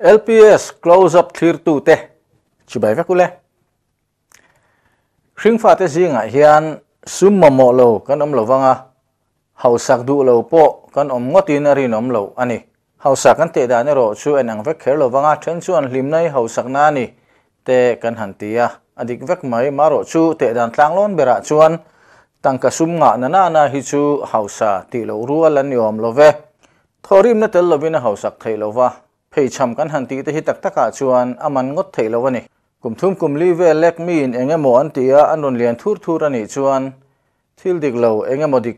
LPS close up clear tu te chu bai ve ku le hring fa te zinga à, hian sum ma mo lo kan om lo wanga hausak du lo po kan om ngotin arin à om lo ani à hausak kan te da ne ro chu en ang vek kher lo wanga then chu an hlim nai hausak na ni te kan han tia adik vek mai ro chu te dan tlang lon bera chuan tangka sum nga na na na hi chu hau hausa ti lo rual an ni om lo ve thorim na tel hau hausak thei lo wa phei cham kan han ti te hi tak taka chuan aman ngot thei lo ani kum thum kum li ve lek mi in em mo an tia anon lian thur thur ani chuan thil dik lo enge mo đi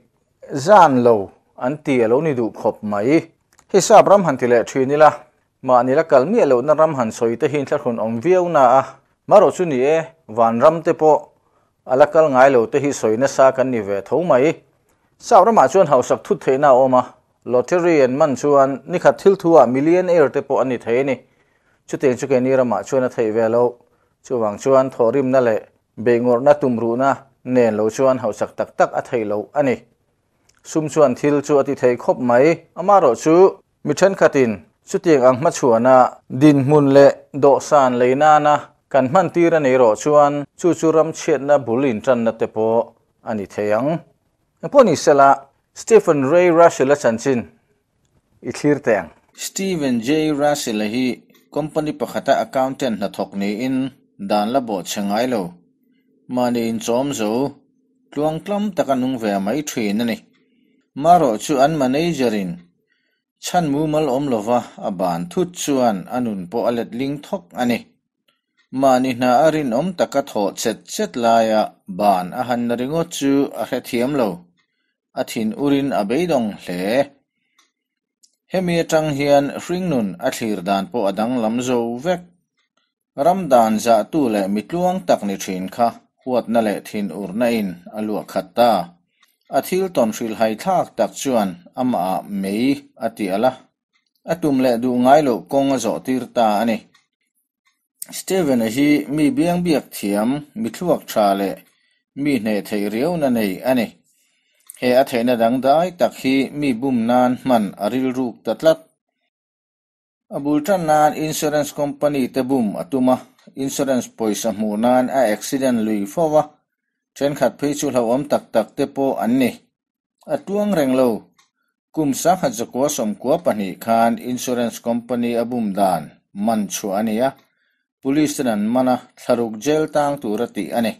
zan lâu, à an ti lâu ni du khop mai hisab ram han ti le thi ni la ma ni la kal mi lâu na ram han soi te hin thlar hun ong viau na a maro chu ni e van ram tế po alakal ngai lo te hi soina sa kan ni ve tho mai sau ra ma chuan hausak thu the na à. ลอตเตอรี่นมันชวนนี่ขัดทิลทัวมิลเลียนเอร์เตปอันนี้เทนี่ชุดเองชุดนี้รามาชวนนทเทเวลวชนวงชวนทอริมนั่นแหละเบงอร์นัตุมรูนะเนนชวนเฮาสักตักตักอัทเรวอันนี้ซุ่มชวนทิลชวนที่เทครบไหมอามารอชูมิเชนขัดินชุดเองอังมาชวนนะดินมุนเละโดสานเลยนานะกันมันตีระนเอรอชวนชูชูรำเชิดนะบุลินจันนตเตปอันนี้เทียงพวกนี้เสละ Stephen Ray Russell la chanchin i thlir teng Stephen J Russell hi company pakhata accountant na thok ni in dan la bo chengai lo mani in chom zo tluang tlam taka nung ve mai thrin Ma ro chu an manager in chan mu mal om lo va lova aban thut chuan anun po alet ling thok ani mani na arin om taka tho chet chet la ya ban a han ringo chu a he thiam lo a urin a bei dawng hle hemi atang hian hringnun a thlir dan pawh a dang lam zo vek ram dan za tu leh mitluang tak ni thin kha huatna leh thin urna in a lua khat ta a thil ton hril hai thak tak chuan ama a mei a ala atum le du ngai lo kong a zo tir ta ani Stephen hi mi biang biak thiam mi thuak tha le mi hne thei riau na nei ani he a theihna dang dai tak hi mi bum nan hman a ril ruk ta tlat a bul tan nan insurance company te bum atuma insurance poisa hmu nan a accident lui fowa chen khat phei chu hlo om tak tak te po an ni atuang reng lo kum sa kha zakwa som kwa pani khan insurance company abum dan man chu ania police nan mana tharuk jail tang tu rati ani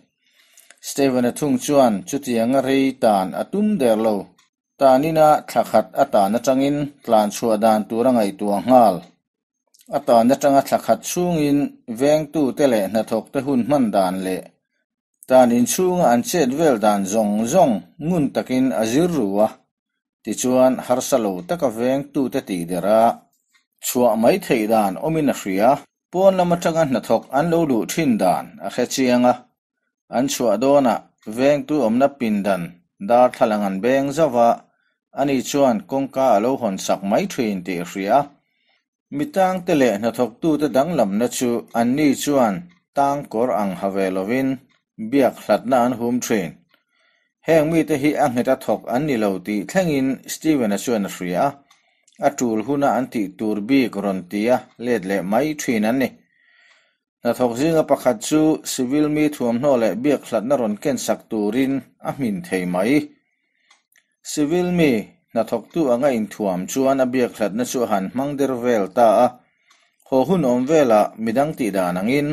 สเตเวนทุ่งชวนชุดยังไรตานอตุมเดรโลตานนี่นะทักขัดอตานจังอินตานชัวดานตัวร่างไอตัวงาลอตานจังอัทักขัดช่งอินเวงตู้เตเลนทกเตหุ่นมันดานเละตานินช่งอันเชดเวลดานจงจงงุนตะกินอจิรัวที่ชวนฮาร์สโลตะกเวงตู้เตตีเดระชัวไม่เทิดานอมินฟรียป้อนละมัจังอันทกอันโลดูทินดานอเคเชียงอะอันชัวดนะเวงตัวอมนับปินดันดาร์ทลังอันเบงจะวะอันนี้ชวนกงกาโลหันสักไม่ทรีนติเรียมิตั้งแต่เล่นทกตัวจะดังลำนั่นชูอันนี้ชวนตังกอร์อังฮาเวลวินเบียกหลัดนั่นฮุมทรีนแห่งมีแต่ที่อังเหตุทกอันนี้เลวตีแทงอินสตีเวนชวนเรียอัตูลหุนอันติตูร์บีกรันตียเล็ดเล่ไม่ทรีนันนี่นาทกซี่งประคัตชูซิวิลมีทวมโนและเบียกลัดนรนเกนสักตูรินอามินเทไมซิวิลมีนาทกตูอ่างอินทวมชวนอเบียกลัดนัชูหันมังเดรเวลตาหัวหุ่นอมเวลามิดังติดานังอิน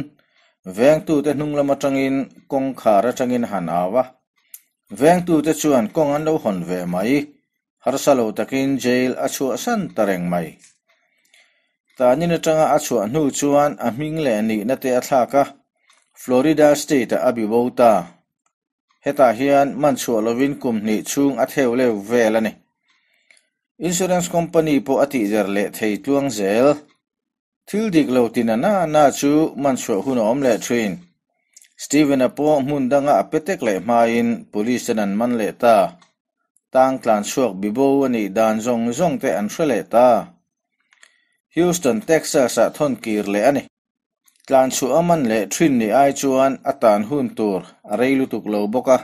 เวงตูเตนุงละมาจังอินกงขาระจังอินหันอาวะเวงตูเตชวนกงอันดูหันเวไมฮาร์ซาโลตะกินเจลอาชัวสันตระเรงไม tanin atanga achua hnu chuan a hming le ni na te a thlaka Florida state a bi bota heta hian man chua lovin cùng ni chung a theu le vel ani insurance company po ati zer lệ thấy tluang zel thil dik lo tin na na chu man chua hun om le train Steven apo mun danga apetek le main police nan man lệ ta tang clan tlan chuak bibo nị dan zong zong te an lệ ta Houston, Texas ah thawnkir le a ni tlan chu anh leh trinh ni ai chuan a tan hun tur a rei lutuk lo bawk a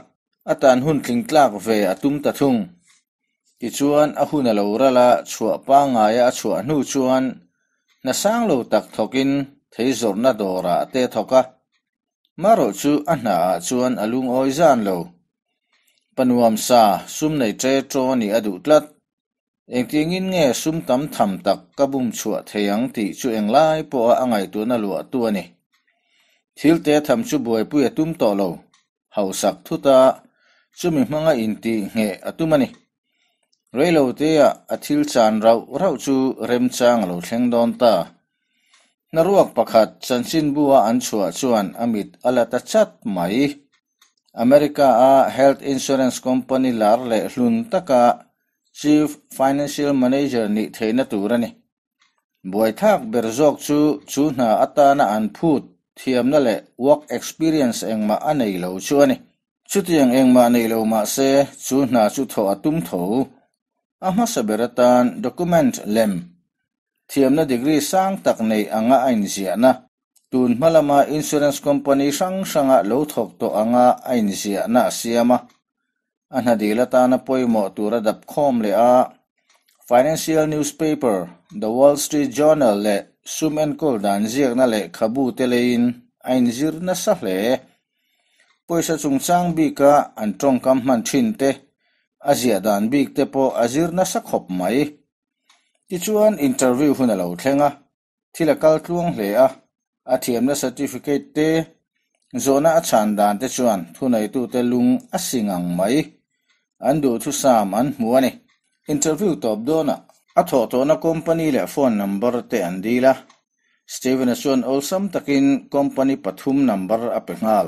a tan hun tling tlak ve a à tum ta thung ti chuan a hun a à lo rala chhuah pangaia a chhuah hnu chuan na sang lo tak thokin thei zorna dawra te thoka maro chu a hna ah chuan a lung oi zan lo panuam sa sum này tre tro ni a duh tlat engtingin nghe sum tam tham tak kabum chua theyang ti chu englai po a angai tu na lua tu ani thil te tham chu buai pu tum to lâu hau sạc thu ta chu mi hmanga in ti nge atum ani reilo te à athil chan rau rau chu rem chang lâu thleng đón ta na ruak chân chansin bùa an chua chuan amit alata chat mai America a Health Insurance Company lar le hlun taka chief financial manager ni theina turani boithak berzok chu chu na atana an phut thiamna le work experience engma anei lo chu ani chutiang engma anei lo ma se chu na chu tho atum tho ama saberatan document lem thiamna degree sang tak nei anga ain na tun malama insurance company sang sanga lo thok to anga ain ziana siama อันหดีละตานะปอยหมอตูระดับคอมเลยอะ Financial Newspaper The Wall Street Journal เล Sum and Cole ดันเจียกนั่นแหละขบูเตเลอินไอนจิรนะสักเลยปอยสะจงจ้างบีกะอันตรงคำมันชินเตอาเซียดันบีกเตปออาจิรนะสักขบไหมที่ชวนอินเทอร์วิวหุ่นเราเทงอะที่ละกัลทวงเลยอะอาเทียมนะ certificate เต zona achan dan te chuan thunai tu te lung asingang mai an du thu sam an hmu ani interview top dona a thaw tawna company le phone number te an dila Steven Aswan olsam takin company pathum number a pe ngal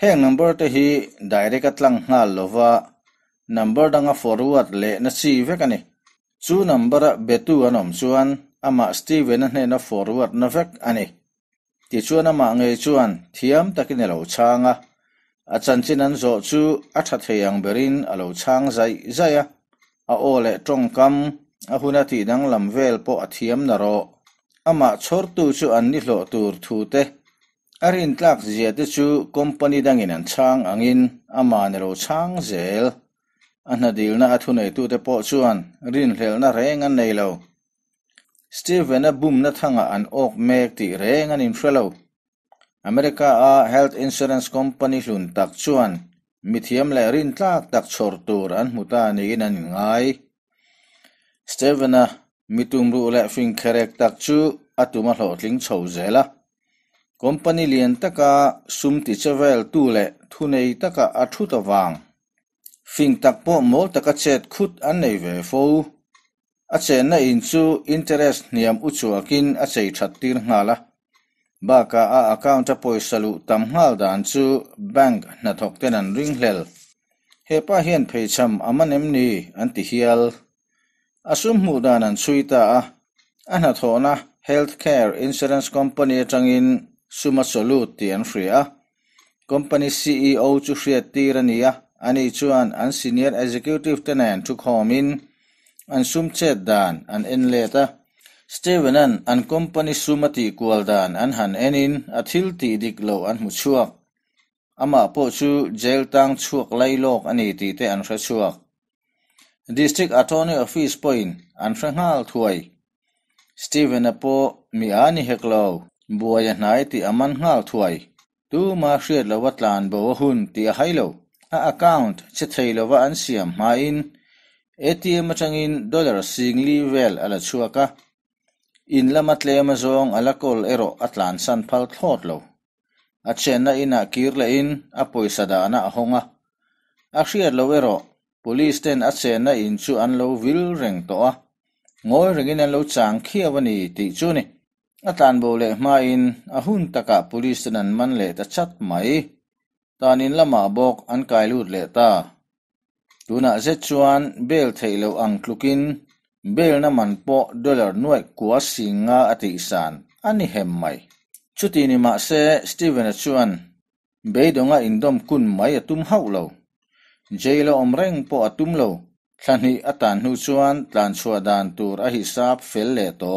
heng number te hi direct atlang hal lova number danga forward le na si ve kani chu number betu anom chuan ama Steven hne na forward na vek ani ti chuan ama nge chuan thiam takin alo e changa a chanchin an zawh chu a tha theiang berin a lo chang zai zai a a o le tong kam a huna ti dang lam vel po a thiam na ro ama chhor tu chu an ni hlo tur thu te arin tlak zia te chu company dang in an chang angin ama ne lo chang zel anna dil na athu nei tu te po chuan rin hlel na reng an nei lo Steve na bum na thanga an ok mek ti reng an in hrelo America a health insurance company hlun tak chuan mithiam le rin tlak tak chhor tur an hmuta ni in an ngai stevena mitum ru le fing kherek tak chu atuma hlo tling chho zela company lian taka sum ti chevel tu le thunei taka athu ta wang fing tak po mo taka chet khut an nei ve fo a chen na in chu interest niam uchuakin a chei that tir ngala baka a account a poisa lu tam hal dan chu bank na thok ten an ring hlel hepa hian pheicham aman em ni an ti hial asum mu dan an chuita a ana thona healthcare insurance company atangin suma solut ti an free a company ceo chu hriat tir ania ani chuan an senior executive ten an thu khomin an sum chet dan an en leta Stephen an an company sumati kualdan an han enin a thil ti dik lo an mu chuak ama po chu jail tang chuak lai lok ani ti te an ra chuak district attorney office point an ra ngal thuai Stephen apo mi ani heklo buaya nai ti aman ngal thuai tu ma hriat lo watlan bo hun ti a hailo a account che thailo wa an siam ma in ATM atangin dollar singli vel ala chuaka in inlam atlem azong alakol ero atlan san phal a chen na ina kir kirle in a apoi sadana ahonga akhriat lo ero police ten a chen na in chu an lo vil reng to a ngoi rengin an lo chang khiawani ti chu ni atlan bo le ma in ahun taka police nan man le ta chat mai tanin lama bok an kailut le ta tuna zet chuan bel theilo ang tlukin bel na man po dollar nuai kwa singa ati san ani hem mai chuti ni ma se steven chuan be donga indom kun mai atum hau lo jailo omreng po atum lo thani atan hu chuan tlan chua dan tur a hisap fel le to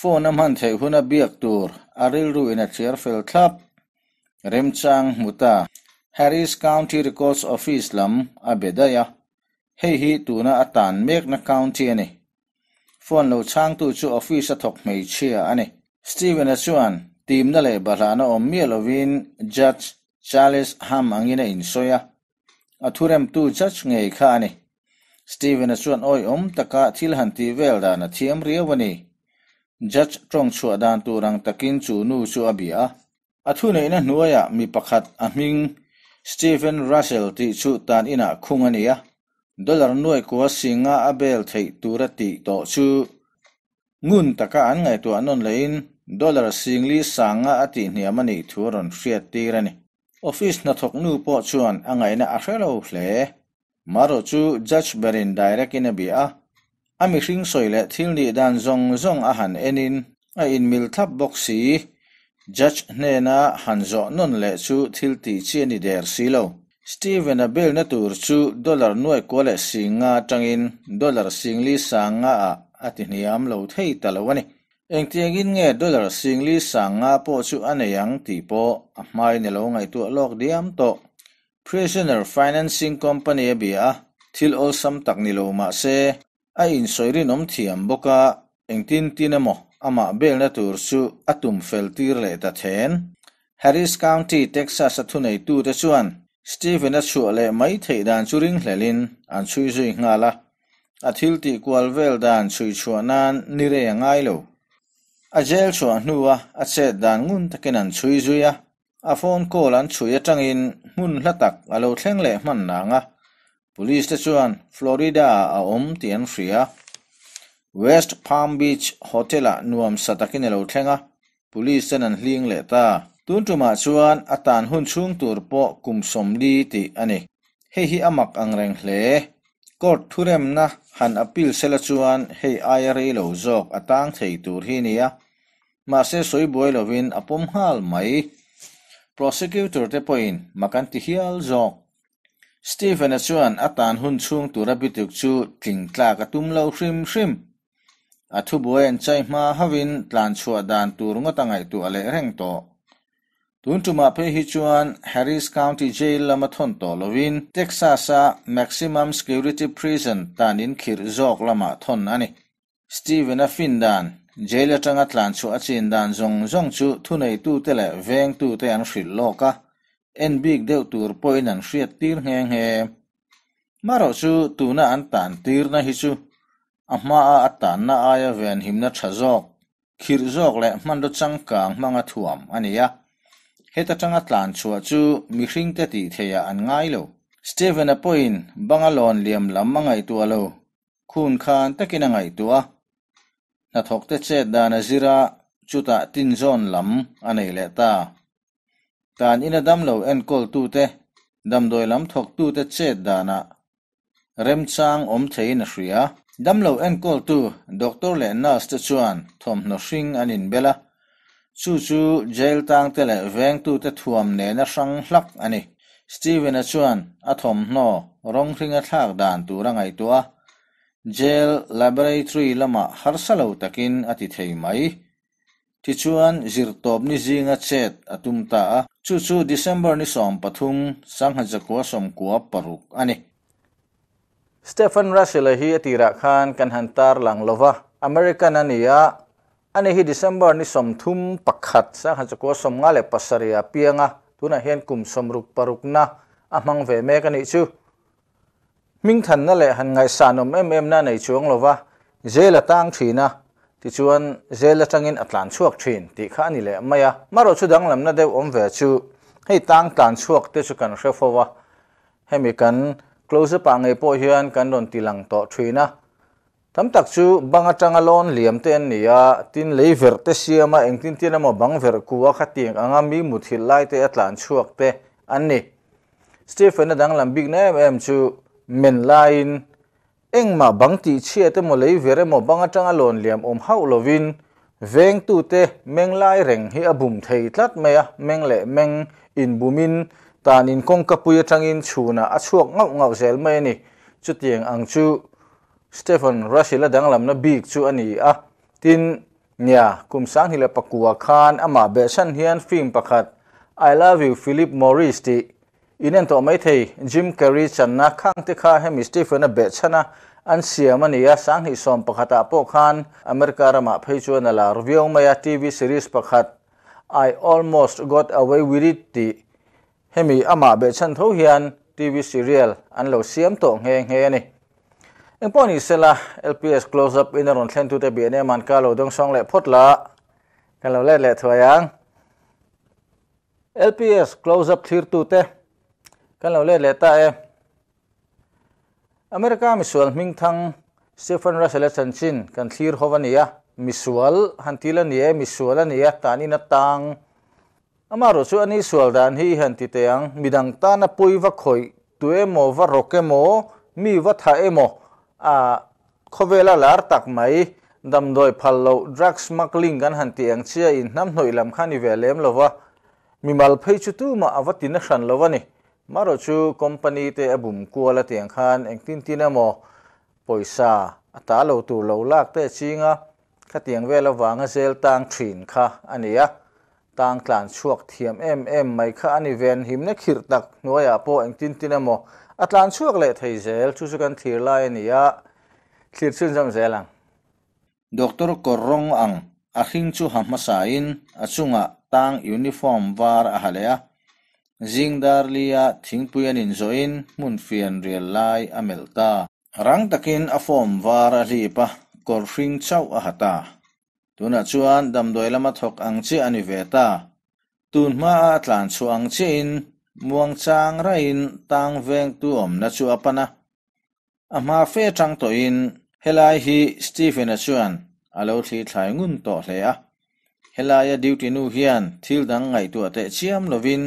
phone am han thei huna biak tur aril ru in a chair fel thlap remchang muta harris county records office lam abedaya hei hi tuna atan mek na county ani phone lo chang tu chu office athok mei chia ani steven asuan team na le balana om mielovin judge charles ham angina in soya athurem tu judge nge kha ani steven asuan oi om taka thil han ti vel da na thiam riawani judge trong chu adan tu rang takin chu nu chu abia athu nei na nuaya mi pakhat ahming stephen russell ti chu tan ina khungania dollar nuôi của singa abel thei tura ti to chu ngun taka an ngai tu anon lein dollar singli sanga ati hniam ani thuron hriat ti rani office na thok nu po chuan angai na a hrelo hle maro chu judge berin direct in a bi a ami hring soile thil ni dan zong zong a han enin a in mil thap box si judge hne na han zo non le chu thil ti chi ni der silo Steven a bel na tur chu dollar nuai kawleh singa tangin dollar singli sanga a ati hniam lo thei talawani engtiangin nge dollar singli sanga po chu aneyang ti po a hmai ne lo ngai tu lok diam to prisoner financing company a e bia thil ol sam tak ni lo ma se a in soirin om thiam boka tin tinamo ama bel na tur chu atum fel tir le ta then Harris County Texas a thunei tu te chuan Stephen at chuah le mai thay dan chu ring lin, an chui zui nga la a thil tih kual vel dan chui chuah nan ni re a lo a jail chuah hnu a a chet dan ngun takin an chui zui a a phone call an chui in mun hlatak a lo thleng man na nga. police te chuan florida a om ti an free west palm beach hotel a nuam satakin a lo a. police an an hling le ta tun tuma chuan atan hun chung tur po kum som li tih ani hei hi amak angreng hle court thurem na han appeal sela chuan hei IRA lo jok atang thei tur hi nia ma se soiboi lovin apom hal mai prosecutor te point makan ti hial jok Stephen chuan atan hun chung tur abituk chu tlingtla ka tum lo hrim hrim athu boi an chai ma havin tlan chua dan tur nga tangai tu ale reng to tuntuma phe hi chuan Harris County Jail lama thon to lovin Texasa Maximum Security Prison ta tanin khir zog jok lama thon ani Steven Afindan jail ở atanga tlan chu achin dan zong zong chu thunei tu tele veng tu te an lô loka en big deu tur poin an hriat tir nghe nge maro chu tuna an tan tir na hi chu amma a atan na aya ven himna thazok khir jok le man do changkang manga thuam à heta tanga tlan chua chu mihring te ti theya an ngai lo Stephen Apoin bangalon liam lam mangai tu alo khun khan takin angai tu a na thok te che da na zira chuta tin zon lam anei le ta tan ina dam lo en kol tu te dam doi lam thok tu te che da na rem chang om thein hria dam lo en kol tu doctor le nurse te chuan thom no hring anin bela ชูชูเจลตังเตะเวงตูเตถ่วมเนนสังหลักอันนี้สตีเวนชวนอะทมโนร้องริงทักด่านตัวร่างไอตัวเจลไลบรรีทรีลมาฮาร์สลาวตะกินอธิเทยไหมทิ่ชวนจิรตบนิจิงอเชตอะตุมตาชูชูเดซ ember นิสัมปทุมสังหจักวสมกัวปรุกอันนี้สเตฟานรัสเซลีอติรักคานกันหันตาร์ลังลวะอเมริกันนี่อ่ะ ane hi december ni som thum pakhat sa ha ko som nga le pasaria pianga tuna hian kum som ruk paruk na amang ve me ka ni chu ming than na le han ngai sanom em em na nei chuang lova zela tang thina ti chuan zela tangin atlan chuak thin ti kha ni le maya maro chu dang lam na de om ve chu hei tang tlan chuak te chu kan hrefowa hemi kan close e pa ngai po hian kan don tilang to thina tam tak chu banga tanga lon liam te nia tin lei ver te siama eng tin tin amo bang ver kuwa khating anga mi muthil lai te atlan chuak anh anni stephen adang làm big name em chu men line eng ma băng ti chia te mo lei ver e mo banga tanga lon liam om hau lovin veng tu te men lai reng hi abum thấy tlat me à men le men in bumin tan in kong kapuya tangin chuna ngọc ngau ngau zel me ni chutiang ang chu สเตฟานรัสเซลดังลำนะบีกชูอันนี้อ่ะทินเนี่ยคุมสังฮิเลปกัวคานอามาเบชันเฮียนฟิล์มประคัด I love you ฟิลิปมอริสติอินเนนตัวไม่เทยจิมแครีชันนกขัางที่ข้าให้มิสเตฟานเบชันนะอันเสียมันเนี่ยสังฮิสอมประคัดอาปกคานอเมริการมาเผยชวนนั่นละรีวิวมายาทีวีซีรีส์ประคัด I almost got away with it ติให้มีอามาเบชันทุเฮียนทีวีซีเรียลอันเราเสียมตัวเฮงเฮนี่อิงปอนิเซล่า LPS close up อินเดอร์นเซนตูเตบีเนมันกาโลดงสองเล็่พดละกันเราเล็นเล่ทวายัง LPS close up ทีร์ตูเตกันเราเล็นเล่ตาเออเมริกามิสวลมิงทังสเซฟันรัสเลสันชินกันทีร์ฮวานียามิสวลฮันทีลันเย่มิสวลันเย่ตานีนัตตังอามารุสุอันนี้สวลดานฮีฮันทีเตียงมิดังตานะปุยวะคอยตัวเอโมวะโรเกโมมีวะทาเอโมคเวลาลาร์ตักไหมดำโดยพัลโลดรักสมักลิงกันหันเตียงเชียอินน้ำหน่วยลำขัานิเวลเลมลวะมีมัลเพยชุตูมาอวตินชันลวะนี่มารชูคอมพานีเตอบุมกัวละเตียงขันเองตินตินะมอปอยซาตาโลตูโลลากเตชิงะขดเตียงเวลวางเซลตางทรินค่ะ อันนี้อะตางกลานชวกเทียมเอ็มเอ็มไม่ค่ะอันนี้เวนหิมเนคิรตักนัวยาโปเองตินตินะมอ a tlan chuak le thei zel chu chu kan thir lai ania thlir chin jam zelang doctor korrong ang a hring chu hamma sain a chunga tang uniform var a halea zingdar lia thingpui an inzoin mun fian rial lai a rang takin a form var a li pa kor hring chau a hata tuna chuan damdoi lama thok ang chi ani ve tun ma a tlan chu ang chi muangchang ra in tang veng tu om na chu apana ama fe chang to in helai hi stephen achuan alo thi thlai ngun to hle a helai duty nu hian thil dang ngai tu ate chiam lovin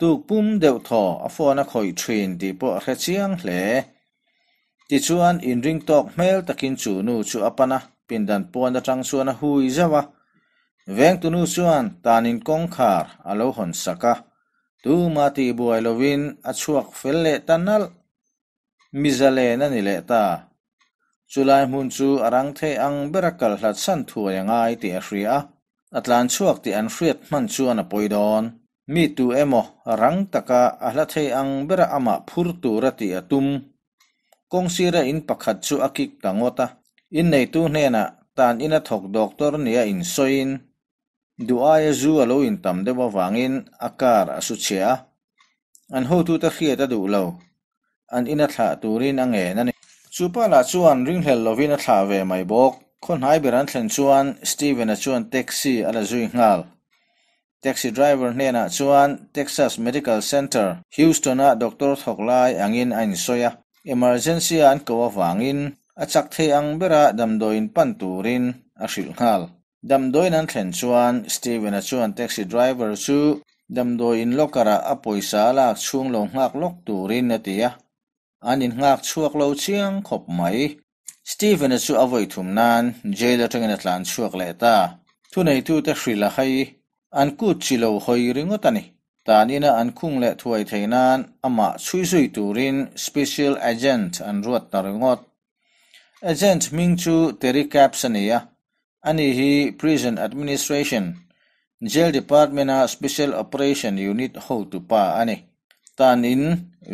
tu pum deu tho a phone a khoi train ti po khe chiang hle ti chuan in ring tok mel takin chu nu chu apana pindan pon da chang chuan a hui zawa veng tu nu chuan tanin kong khar alo hon saka tu ma ti buai lovin a chuak fel le tanal mizale na ni le ta chulai hun chu arang the ang berakal hlat san thuangai ti a hri a atlan chuak ti an hriat man chu an poidon mi tu emo rang taka a hla the ang bera ama phur tu ra ti atum kongsira in pakhat chu akik tangota in nei tu hne na tan in thok doctor nia in soin duaia zu alo intam de in akar asu chea an ho tu ta khiat a du lo an ina thla turin ange na ni chupa la chuan ring hlel lovin a thla ve mai bok khon hai beran thlen chuan steven a chuan taxi ala zui ngal taxi driver hnena chuan texas medical center houston a doctor thoklai angin ain soya emergency an ko wangin achak thei ang bera damdoin pan turin a hril ngal ดัมโอยนั้นเทรนชวนสตีเวนชวนแท็กซี่ดรายเวอร์ชูดัมโอยอินล็อกกระอะปอยสาลักช่วงลงหักล็อกตูรินนาทียอันนี้หักช่วกเราเชียงขบไมมสตีเวนชูอวยทุมนั้นเจดจะงินตลานช่วกเลต้าทุนไอทูแท็กซี่ละให้อันกูจิโลหอยริงตันี่ตานี้นะอันคุ้งเลตัวไอไทยนั้นอามาช่วยซวยตูรินสเปเชียลเอเจนต์อันรวดตาริงอดเอเจนต์มิงชูเทรีิแคปสเนีย ani hi prison administration jail department a special operation unit ho tu pa ani tanin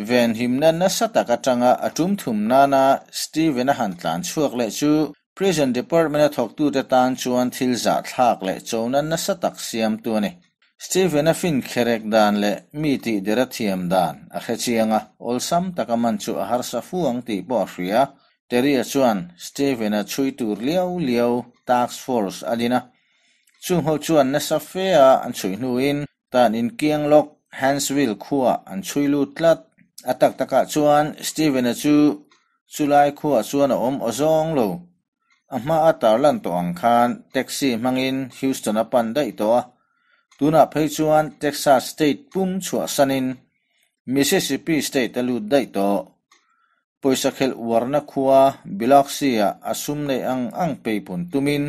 v e n himna na sataka tanga atum thum na na steven han tlan chuak le chu prison department a thok tu ta tan chuan thil za thak le chonan a satak siam tu ani steven a fin kherek dan le mi ti dera thiam dan a khachianga olsam taka man chu a har sa fuang ti bo r i a Terry chuan Stephen a chui tur liau liau task force adina chung ho chuan na safea an chui hnuin tan in kiang lok Hansville khua an chui lu tlat atak taka chuan Stephen a chu chulai khua chuan a om ozong lo amma atar lan to ang khan taxi mangin Houston a pan dai to a tuna phei chuan Texas state pum chua sanin Mississippi state a lut dai to poisakhel warna khuwa biloxia asum nei ang ang peipun tumin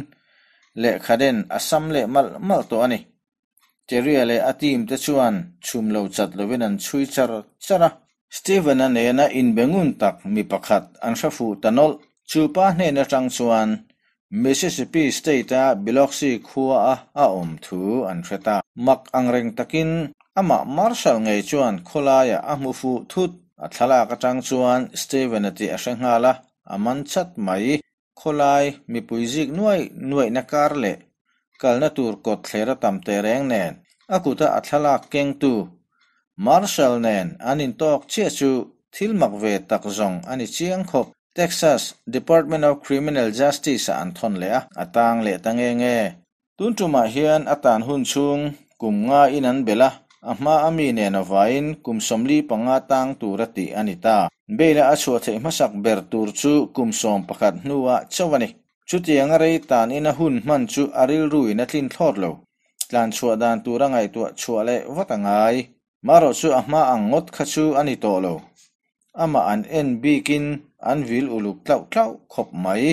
le khaden asam le mal mal to ani cheria le atim te chuan chum chat lo venan chui char chara steven an in bengun tak mi pakhat an shafu tanol chupa ne na chang chuan mississippi state a biloxi khuwa a a om thu mak ang reng takin ama marshal ngai chuan khola ya amufu thut a thlalak atang chuan Stephen ati a hre hngal a a man chat mai kholai mipui zik nuai nuai na kar le kalna tur kot thlera tamte reng nen akuta a thalak keng tu Marshall nen anin tok chia chu thilmak ve tak zong ani chiang khop Texas Department of Criminal Justice a an thon le a atang le tange nge tuntuma hian atan hun chung kum nga in an bela ama ami ne na vain kum somli panga tang turati anita bela aswa thei masak ber tur chu kum som pakhat nuwa chawani chutiang rei tan ina hun man chu aril rui na tlin thor lo tlan chua dan turangai tua chua le watangai maro chu ama angot kha chu ani to lo ama an en bikin an vil uluk tlau tlau khop mai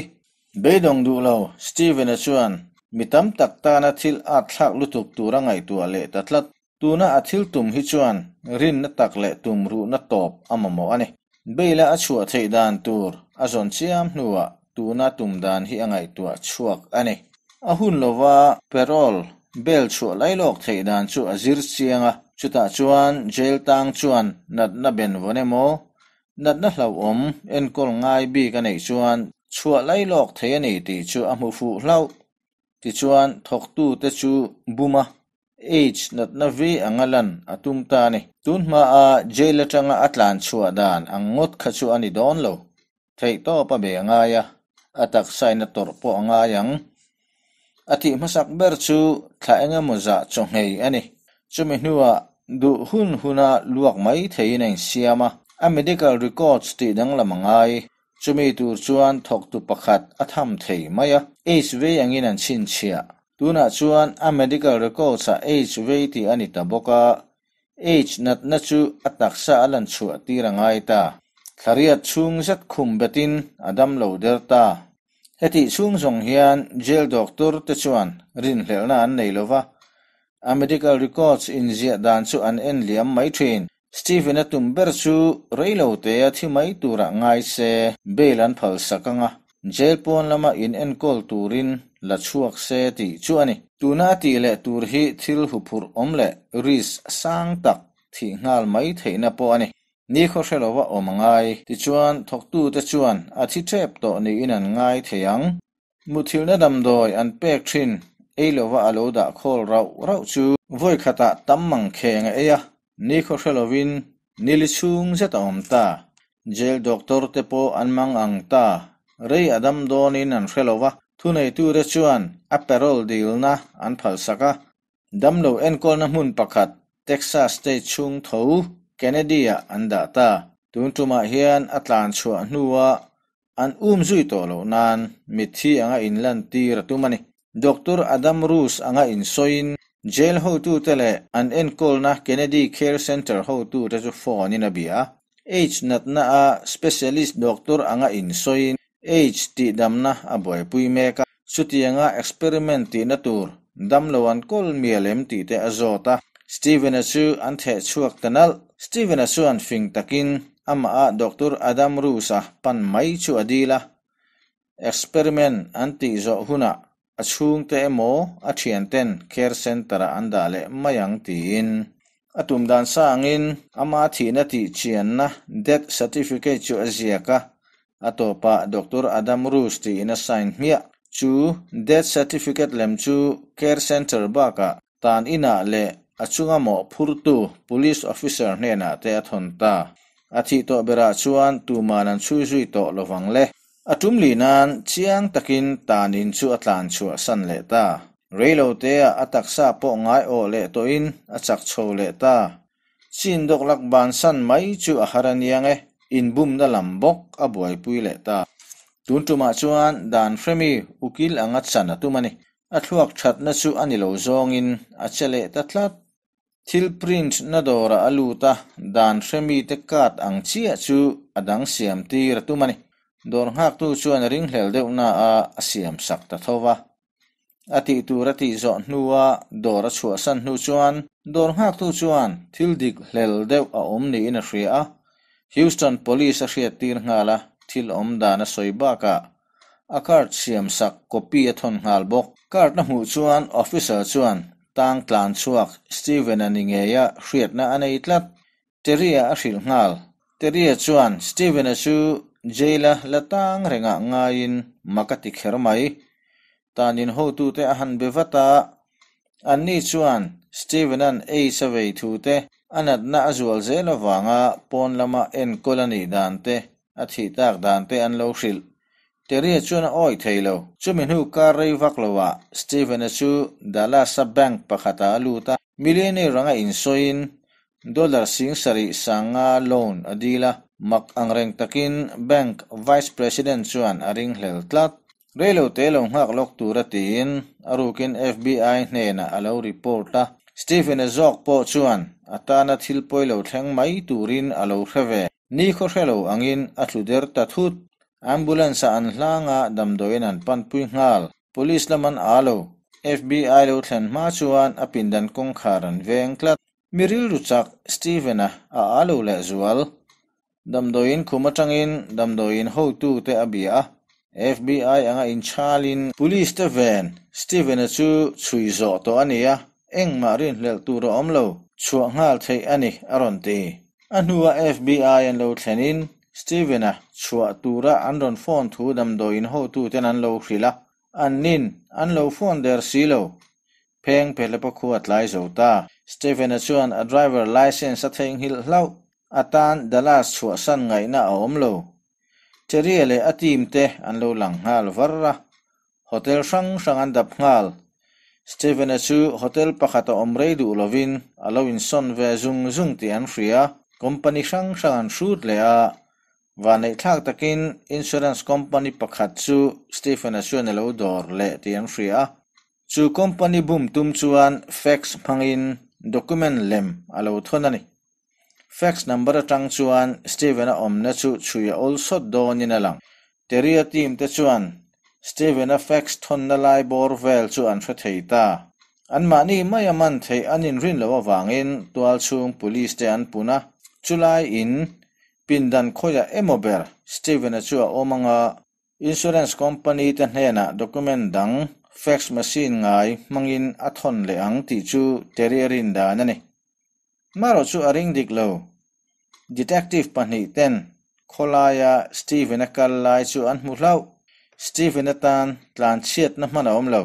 be dong du lo steven achuan mitam takta na thil a thlak lutuk turangai tua le tatlat tu na athil tum hi chuan rin na tak le tum ru na top amamo ani beila a chua thei dan tur a zon chiam hnuwa na tum dan hi angai tua chuak ani a hun lova perol bel chua lok thei dan chu azir chianga chuta chuan jail tang chuan nat na ben vone mo nat na hlau om en kol ngai bi ka nei chuan chua lok thei ani ti chu amu mu fu hlau ti chuan thok tu te chu buma H nat na vi angalan atum ta ni tun ma a jail atanga atlan chua dan angot khachu ani don lo thei to pa be anga atak sai na tor po anga ati masak ber chu tha enga muza cho ngei ani chumi nuwa du hun huna luak mai thei nei siama a medical records ti dang lamangai chumi tur chuan thok tu pakhat atham thei maya h ve angin an chin chia tuna chuan a medical record sa age rate ani ta boka age nat na chu atak sa alan chu ai ta thlariat chung zat khum betin adam lo der ta heti chung zong hian jail doctor te chuan rin hlelna an nei lova a medical records in zia dan chu an en liam mai thin Stephen atum ber chu reilo te a thi mai tura ngai se belan phal sakanga jail pon lama in en call turin ละช่วกเซติชัวนี่ตูนาตีเลตูรฮีทิลหุพุรอมเลริสสร้างตักที่งาลไม่เทนปอนี่นี่เขาเชลว่าอมง่ายติ่ชวนทกตู้จะชวนอาทิเทพต่อนี้อนันง่ายเทียงมุทิลนดำโดยอันเปกชินเอลว่าอโลดาโคลเราเราจูวยขตาตั้มมังเคงเอียนี่เขาเชลวินนิลชุงจะตอมตาเจลด็อกเตอร์เตโปอันมังอังตาเรยอดัมโดนินันเชลว่า thu này tu ra chuan apparel dealna an phal saka damlo enkol na hmun pakhat texas state chung tho Kennedy an da ta tun tuma hian atlan chua hnuwa an um zui to lo nan mithi anga inlan ti ratumani Doctor Adam Roos anga in soin jail ho tu tele an enkol na Kennedy Care Center ho tu te chu phone in abia H nat na a specialist doctor anga in soin age ti damna aboi pui meka chutianga experiment ti natur damlo an kol mialem ti te azota Steven asu an the chuak tanal Steven asu an fing takin ama a doctor Adam Rusa pan mai chu adila experiment anti zo huna achung te emo athian ten care center an dale mayang tin atum dan sa angin ama thina ti chian na death certificate chu aziaka atopa Dr. Adam Rusti in assign hia chu death certificate lem care center baka tan ina le achungamo phurtu police officer nena te athonta athi to bera chuan tu manan chu zui to lovang le atum li nan chiang takin tanin chu atlan chu san le ta reilo te ataksa po ngai o le to in achak chho le ta chin dok ban san mai chu aharaniang e eh. inbum na lam bok a buai pui le ta tun tuma chuan dan fremi ukil anga chana tumani a thuak that na chu ani lo zong in a chele ta tlat thil print na dora aluta dan fremi te kat ang chia chu adang siam ti ratumani dor hak tu chuan ring hlel deuh na a siam sak ta thowa ati tu rati zo nuwa dora chua san nu chuan dor hak tu chuan thil dik hlel deuh a om ni in a hria Houston police a hriat tir hnga la thil om dana soibaka a card siam sak copy a thon ngal bok card na hmu chuan officer chuan tang tlan chuak Steven ani ngeya hriat na anei tlat teria a hril ngal teria chuan Steven a chu jaila latang renga ngain makati khermai tanin ho tu te ahan bevata anni chuan Steven an ei savei tu te anat na azual zel awanga pon lama en kolani dante athi tak dante an lo shil teria chuna oi thailo chumin hu kar rei vaklowa stephen chu dallas bank pakhata aluta miliani ranga insoin dollar sing sari sanga loan adila mak angreng takin bank vice president chuan aring hlel tlat relo te lo ngak lok tura tin arukin fbi hne na alo reporta Stephen e zok po chuan atana thil poilo theng mai turin alo hreve ni kho hrelo angin athuder ta thut ambulance an hlanga damdoin an panpui ngal police laman alo FBI lo thlen ma chuan apindan kong kharan veng tlat miril ruchak Stephen a alo le zual damdoin khumatangin damdoin ho tu te abia FBI anga inchalin police te ven Stephen chu chui zo to ania eng marin hlel tu ro om lo chua ngal thei ani aron te anua FBI an lo thenin Steven a chua tura an ron phone thu dam do in ho tu ten an lo khila an nin an lo phone der silo peng pele pa khuat lai zo ta Steven a chuan a driver license a theng hil hlau atan dalas chua san ngai na a om lo cheriele atim te an lo lang hal varra hotel sang sang an dap ngal Stephen chu hotel pakhat a omrei du lovin alo in son ve zung zung ti an fria company sang sang an shoot le a và nei thak takin insurance company pakhat chu Stephen chu an lo dor le ti an fria chu company bum tum chuan fax phangin document lem alo thonani fax number atang chuan Stephen a omna chu chuya also sot do ni na lang teria team te chuan Stephen a fax thon na lai bor vel chu an hre thei ta an mani mai aman thei anin rin lo in, tual chung police te an puna chulai in pindan khoya emober Stephen a chu a omanga insurance company te hnena ah document dang fax machine ngai mangin a thon le ang ti chu terierin da na ni maro chu a ring dik lo detective pahnih ten kholaya Stephen a kal lai chu an hmu hlau Stephen atan tlan chiat na hmana om lo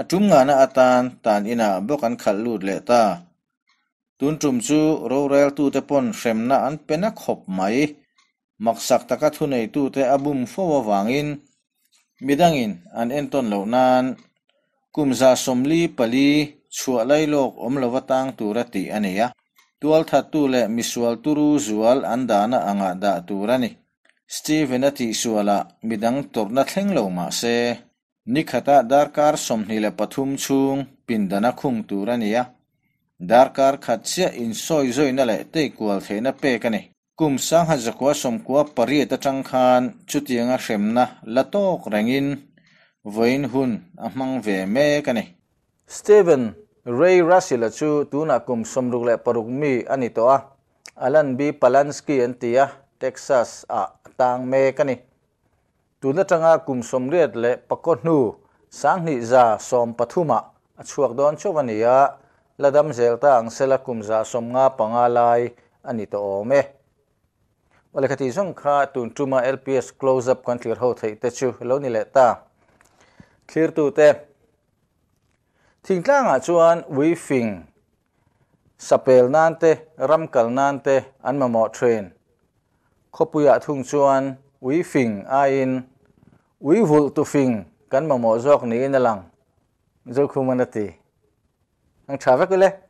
atum nga na atan tan ina bok an khal lut le ta tun tum chu ro rel tu te pon shrem na an pena khop mai maksak taka thu nei tu te abum fo wa wangin midangin an enton lo nan kumza somli pali chua lai lok om lo watang tu rati aneya tual that tu le misual turu zual andana anga da turani Stephen a tih suala midang torna thleng lo ma se nikhata darkar somhnile pathum chung pindana khung tur ania darkar khatsia in soi zoi na le te kual thena pe kani kum sang ha zakwa som kwa pari ta chang khan chutianga shremna latok rangin voin hun amang ve me kani Stephen Ray Russell chu tuna kum somruk le paruk mi ani to a Alan B Palansky an Texas อ่ะต่างเมกันนี่ตุนจังอากุมสมเรียดเละปรกนูสังนิจาสมปฐุมาช่วกดอนชวันียะละดัมเซลตาอังเซลกุมจาสมงาปังอาลายอันนี้ตัวเมวันคดีสงข้าตุนจุมา LPS close up คอนเคลีร์โฮเทยเตชูแล้วนี่แหละตาคลิยร์ตัวเตทิ้งกลางอาชวนวีฟิงสเปลนันเต้รัมกัลนันเต้อันมาหมอเทรน khó bây giờ thùng chuan ui phình ai in ui vụt tu phình cắn mà mỏ giọt ní in lăng dâu khu mà nà tì ăn trà vết cái lệ